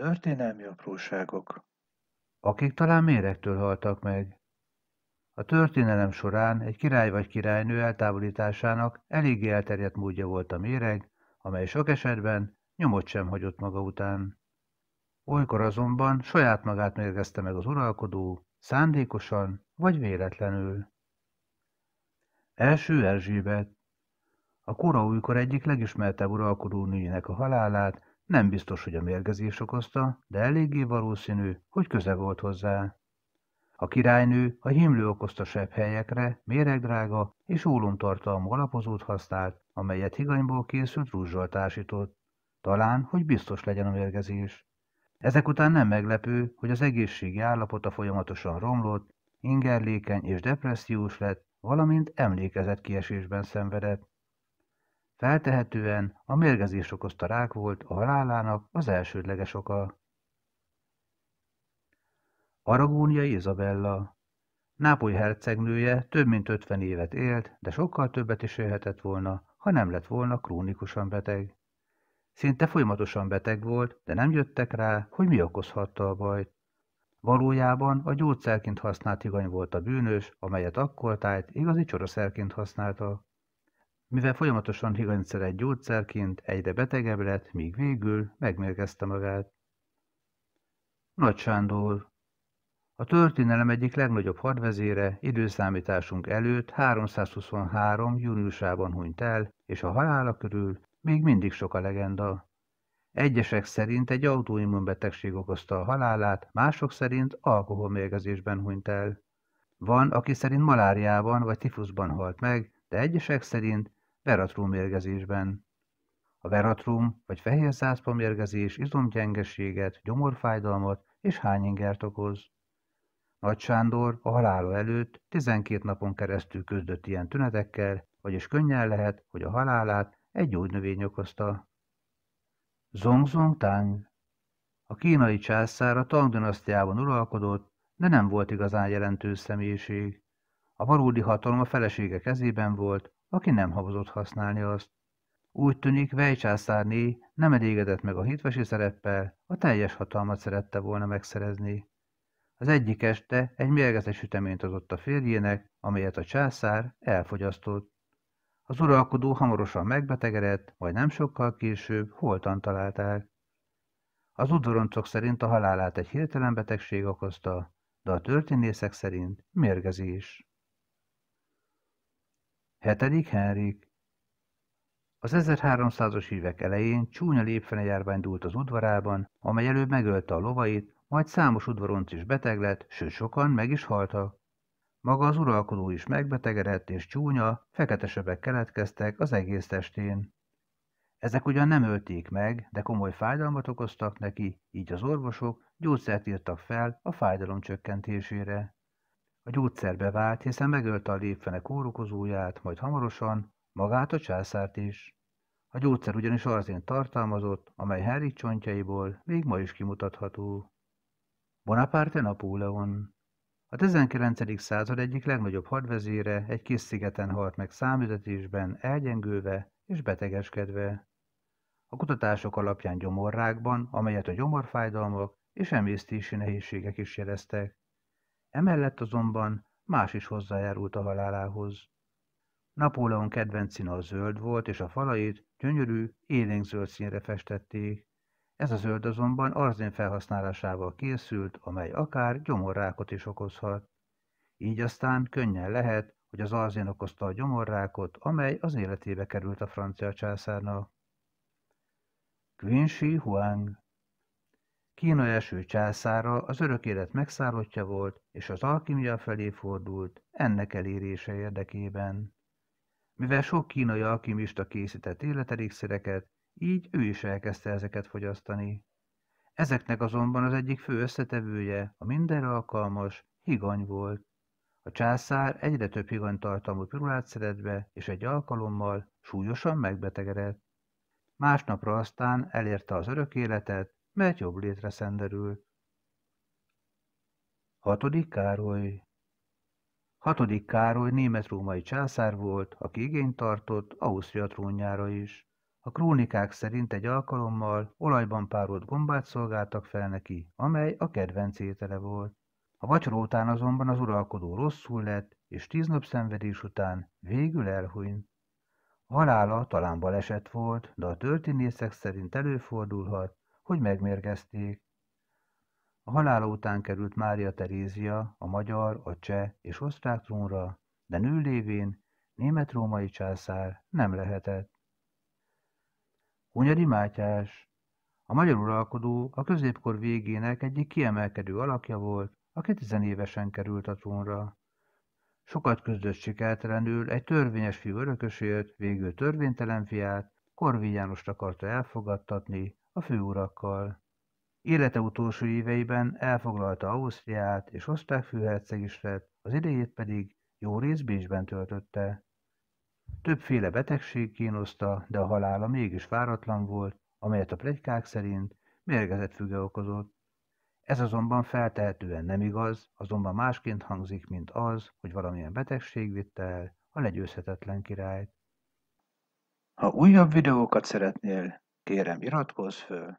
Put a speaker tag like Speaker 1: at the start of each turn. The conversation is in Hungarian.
Speaker 1: Történelmi apróságok. Akik talán méregtől haltak meg. A történelem során egy király vagy királynő eltávolításának eléggé elterjedt módja volt a méreg, amely sok esetben nyomot sem hagyott maga után. Olykor azonban saját magát mérgezte meg az uralkodó, szándékosan vagy véletlenül. Első Erzsébet A kora újkor egyik legismertebb uralkodó nőjének a halálát nem biztos, hogy a mérgezés okozta, de eléggé valószínű, hogy köze volt hozzá. A királynő a himlő okozta sebb helyekre méregdrága és ólomtartalmú alapozót használt, amelyet higanyból készült rúzsal társított. Talán, hogy biztos legyen a mérgezés. Ezek után nem meglepő, hogy az egészségi állapota folyamatosan romlott, ingerlékeny és depressziós lett, valamint emlékezett kiesésben szenvedett. Feltehetően a mérgezés okozta rák volt a halálának az elsődleges oka. Aragónia Izabella Nápoly hercegnője több mint 50 évet élt, de sokkal többet is élhetett volna, ha nem lett volna krónikusan beteg. Szinte folyamatosan beteg volt, de nem jöttek rá, hogy mi okozhatta a bajt. Valójában a gyógyszerként használt higany volt a bűnös, amelyet akkor tájt igazi csoroszerként használta. Mivel folyamatosan egy gyógyszerként egyre betegebb lett, míg végül megmérgezte magát. Nagy Sándor, a történelem egyik legnagyobb hadvezére időszámításunk előtt 323. júniusában hunyt el, és a halála körül még mindig sok a legenda. Egyesek szerint egy autoimmunbetegség okozta a halálát, mások szerint alkoholmérgezésben hunyt el. Van, aki szerint maláriában vagy tifuszban halt meg, de egyesek szerint veratrum mérgezésben. A veratrum vagy fehér százpa mérgezés izomgyengeséget, gyomorfájdalmat és hányingert okoz. Nagy Sándor a halála előtt 12 napon keresztül küzdött ilyen tünetekkel, vagyis könnyen lehet, hogy a halálát egy gyógynövény okozta. Zong Tang A kínai császár a Tang dinasztiában uralkodott, de nem volt igazán jelentős személyiség. A valódi hatalom a felesége kezében volt, aki nem habozott használni azt. Úgy tűnik, Vejcsászárné nem elégedett meg a hitvesi szereppel, a teljes hatalmat szerette volna megszerezni. Az egyik este egy mérgezett süteményt adott a férjének, amelyet a császár elfogyasztott. Az uralkodó hamarosan megbetegedett, majd nem sokkal később holtan találták. Az udvaroncok szerint a halálát egy hirtelen betegség okozta, de a történészek szerint mérgezés. Hetedik Henrik Az 1300-as évek elején csúnya lépfenejárvány dúlt az udvarában, amely előbb megölte a lovait, majd számos udvaronc is beteg lett, sőt sokan meg is haltak. Maga az uralkodó is megbetegedett és csúnya, feketesebbek keletkeztek az egész testén. Ezek ugyan nem ölték meg, de komoly fájdalmat okoztak neki, így az orvosok gyógyszert írtak fel a fájdalom csökkentésére. A gyógyszer bevált, hiszen megölte a lépfenek kórokozóját, majd hamarosan magát a császárt is. A gyógyszer ugyanis arzént tartalmazott, amely Henrik csontjaiból még ma is kimutatható. Bonaparte Napóleon A 19. század egyik legnagyobb hadvezére egy kis szigeten halt meg számüzetésben, elgyengülve és betegeskedve. A kutatások alapján gyomorrákban, amelyet a gyomorfájdalmak és emésztési nehézségek is jeleztek. Emellett azonban más is hozzájárult a halálához. Napóleon kedvenc színe a zöld volt, és a falait gyönyörű, élénk zöld színre festették. Ez a zöld azonban arzén felhasználásával készült, amely akár gyomorrákot is okozhat. Így aztán könnyen lehet, hogy az arzén okozta a gyomorrákot, amely az életébe került a francia császárnak. Quincy Huang Kína első császára az örök élet megszállottja volt, és az alkimia felé fordult, ennek elérése érdekében. Mivel sok kínai alkimista készített életelégszereket, így ő is elkezdte ezeket fogyasztani. Ezeknek azonban az egyik fő összetevője, a mindenre alkalmas, higany volt. A császár egyre több higany tartalmú pirulát szeret be, és egy alkalommal súlyosan megbetegedett. Másnapra aztán elérte az örök életet, mert jobb létre szenderült. Hatodik Károly Hatodik Károly német-római császár volt, aki igényt tartott Ausztria trónjára is. A krónikák szerint egy alkalommal olajban párolt gombát szolgáltak fel neki, amely a kedvenc étele volt. A vacsoró után azonban az uralkodó rosszul lett, és tíz nap szenvedés után végül elhunyt. Halála talán baleset volt, de a történészek szerint előfordulhat, hogy megmérgezték. A halála után került Mária Terézia a magyar, a cseh és osztrák trónra, de nő lévén német-római császár nem lehetett. Hunyadi Mátyás A magyar uralkodó a középkor végének egyik kiemelkedő alakja volt, aki tizenévesen került a trónra. Sokat küzdött sikertelenül egy törvényes fiú örökösért, végül törvénytelen fiát, Korvi Jánost akarta elfogadtatni, a főurakkal. Élete utolsó éveiben elfoglalta Ausztriát és osztrák lett, az idejét pedig jó rész Bécsben töltötte. Többféle betegség kínoszta, de a halála mégis váratlan volt, amelyet a plegykák szerint mérgezett füge okozott. Ez azonban feltehetően nem igaz, azonban másként hangzik, mint az, hogy valamilyen betegség vitte el a legyőzhetetlen királyt. Ha újabb videókat szeretnél, Kérem, iratkozz föl!